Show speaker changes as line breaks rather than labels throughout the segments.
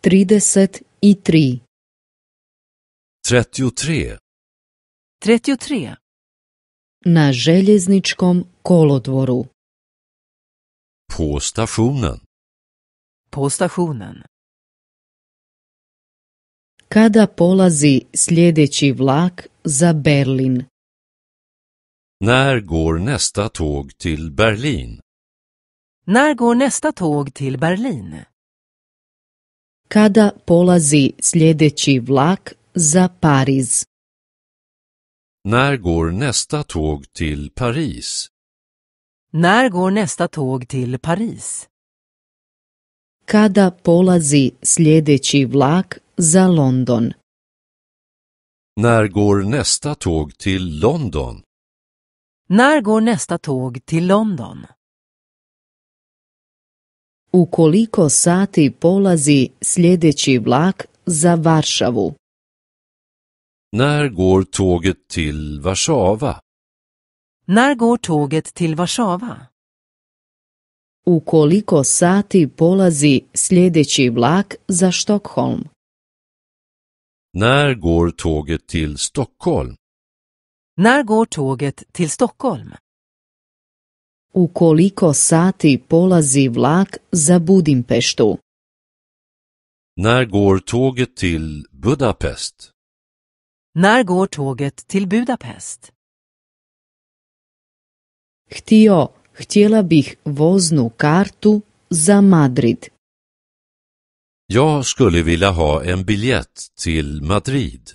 trideset 33.
33.
Na željezničkom kolodvoru.
På stationen.
På stationen. Kada polazi sljedeći vlak za Berlin?
När går nästa tåg till Berlin?
När går nästa tåg till Berlin? Kada polazi sljedeći vlak za Pariz?
När går nästa tåg till Paris?
När går nästa tåg till Paris? Kada polazi sljedeći vlak za London?
När går nästa tåg
till London? När går nästa tåg till London? U koliko sati polazi sljedeći vlak za Varšavu?
När går tåget till
Warszawa? När går tåget till Warszawa? U koliko sati polazi sljedeći vlak za Stockholm?
När går tåget till
Stockholm? När går tåget till Stockholm? U koliko sati polazi vlak za Budimpeštu?
När går tåget till Budapest?
När går tåget till Budapest? Htio, htjela bih voznu kartu za Madrid.
Jag skulle vilja ha en biljett till Madrid.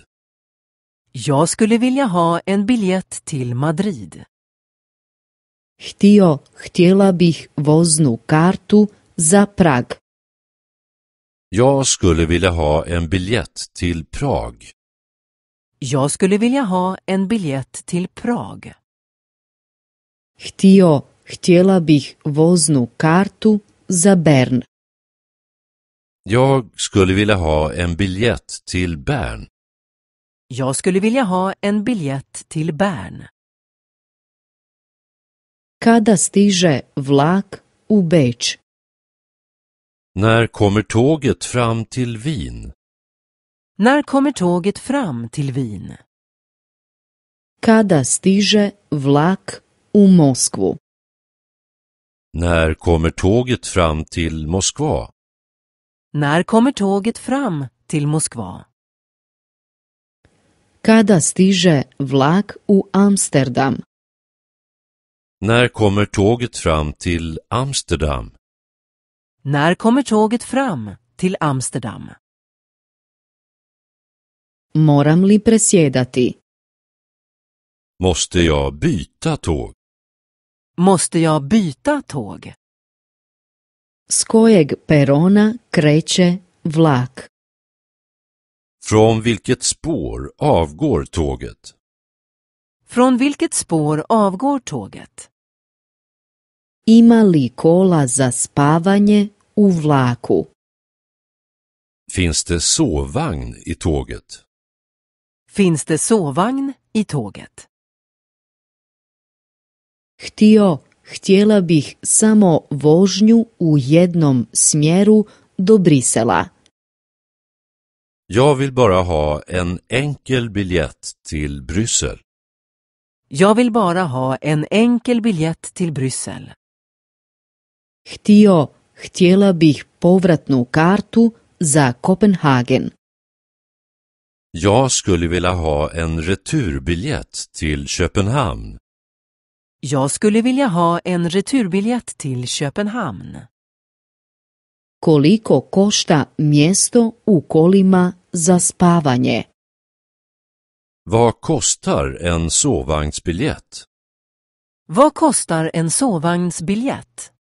Jag skulle vilja ha en biljett till Madrid. Htio, htjela bih voznu kartu za Prag.
Jag skulle vilja ha en biljett till
Prag. Jag skulle vilja ha en biljett till Prag. Htio, htjela bih voznu kartu za Bern.
Jag skulle vilja ha en biljett till Bern.
Jag skulle vilja ha en biljett till Bern. Kada stiže vlak u Beč?
När kommer tåget fram till Wien?
När kommer tåget fram till Wien? Kada stiže vlak u Moskvu?
När kommer tåget fram till Moskva?
När kommer tåget fram till Moskva? Kada stiže vlak u Amsterdam?
När kommer tåget fram till Amsterdam?
När kommer tåget fram till Amsterdam? Moram li presjedati?
Måste jag byta tåg?
Måste jag byta tåg? S perona kreće vlak?
Från vilket spår avgår tåget?
Från vilket spår avgår tåget? Ima li kola za spavanje u vlaku? Finns
det sovvagn i tåget?
Finns det sovvagn i tåget? Htio, htjela bih samo vožnju u jednom smjeru do Brisela.
Jag vill bara ha en enkel biljett till Bryssel.
Jag vill bara ha en enkel biljett till Bryssel. Htio, htjela bih povratnu kartu za Kopenhagen.
Jag skulle vilja ha en returbiljett till Köpenhamn.
Jag skulle vilja ha en returbiljett till Köpenhamn. Koliko košta mjesto u kolima za spavanje?
Vad kostar en sovvagnsbiljett?
Vad kostar en sovvagnsbiljett?